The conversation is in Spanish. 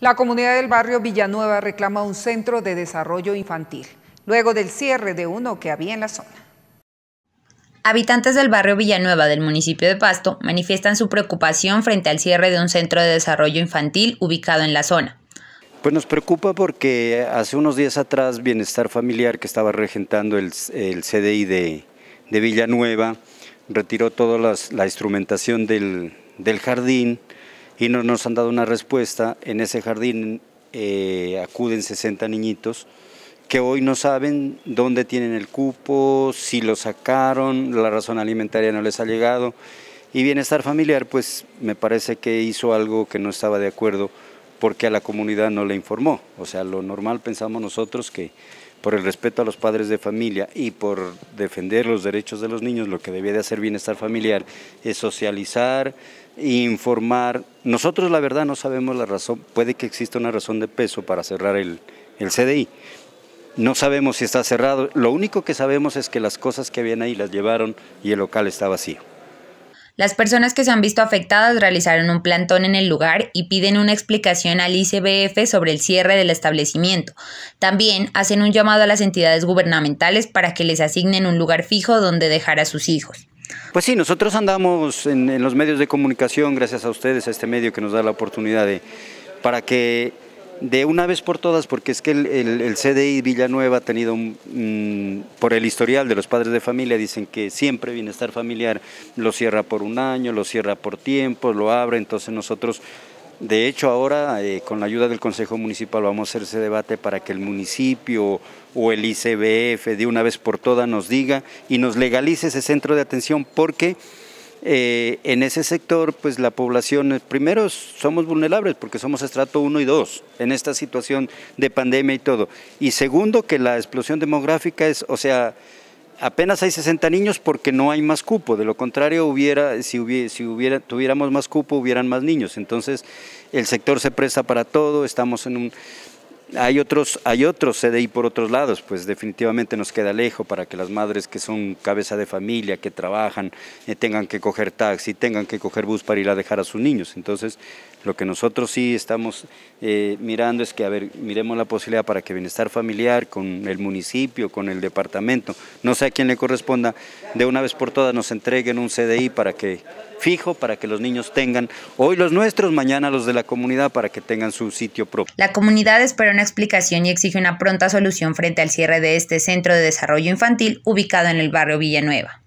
La comunidad del barrio Villanueva reclama un centro de desarrollo infantil, luego del cierre de uno que había en la zona. Habitantes del barrio Villanueva del municipio de Pasto manifiestan su preocupación frente al cierre de un centro de desarrollo infantil ubicado en la zona. Pues nos preocupa porque hace unos días atrás Bienestar Familiar, que estaba regentando el, CDI de, Villanueva, retiró toda la instrumentación del, del jardín, y no nos han dado una respuesta. En ese jardín eh, acuden 60 niñitos que hoy no saben dónde tienen el cupo, si lo sacaron, la razón alimentaria no les ha llegado. Y bienestar familiar, pues me parece que hizo algo que no estaba de acuerdo porque a la comunidad no le informó. O sea, lo normal pensamos nosotros que por el respeto a los padres de familia y por defender los derechos de los niños, lo que debía de hacer bienestar familiar es socializar, informar. Nosotros la verdad no sabemos la razón, puede que exista una razón de peso para cerrar el, el CDI. No sabemos si está cerrado, lo único que sabemos es que las cosas que habían ahí las llevaron y el local está vacío. Las personas que se han visto afectadas realizaron un plantón en el lugar y piden una explicación al ICBF sobre el cierre del establecimiento. También hacen un llamado a las entidades gubernamentales para que les asignen un lugar fijo donde dejar a sus hijos. Pues sí, nosotros andamos en, los medios de comunicación, gracias a ustedes, a este medio que nos da la oportunidad de, para que de una vez por todas, porque es que el, CDI Villanueva ha tenido, mm, por el historial de los padres de familia, dicen que siempre bienestar familiar lo cierra por un año, lo cierra por tiempo, lo abre, entonces nosotros... De hecho, ahora, eh, con la ayuda del Consejo Municipal, vamos a hacer ese debate para que el municipio o el ICBF de una vez por todas nos diga y nos legalice ese centro de atención, porque eh, en ese sector, pues la población, eh, primero somos vulnerables porque somos estrato 1 y 2 en esta situación de pandemia y todo. Y segundo, que la explosión demográfica es, o sea, apenas hay 60 niños porque no hay más cupo, de lo contrario hubiera, si, hubiera, si tuviéramos más cupo hubieran más niños, entonces el sector se presta para todo, estamos en un hay otros, hay otros CDI por otros lados, pues definitivamente nos queda lejos para que las madres que son cabeza de familia, que trabajan, eh, tengan que coger taxi, tengan que coger bus para ir a dejar a sus niños. Entonces, lo que nosotros sí estamos eh, mirando es que, a ver, miremos la posibilidad para que bienestar familiar con el municipio, con el departamento, no sé a quién le corresponda, de una vez por todas nos entreguen un CDI para que fijo para que los niños tengan, hoy los nuestros, mañana los de la comunidad para que tengan su sitio propio. La comunidad explicación y exige una pronta solución frente al cierre de este centro de desarrollo infantil ubicado en el barrio Villanueva.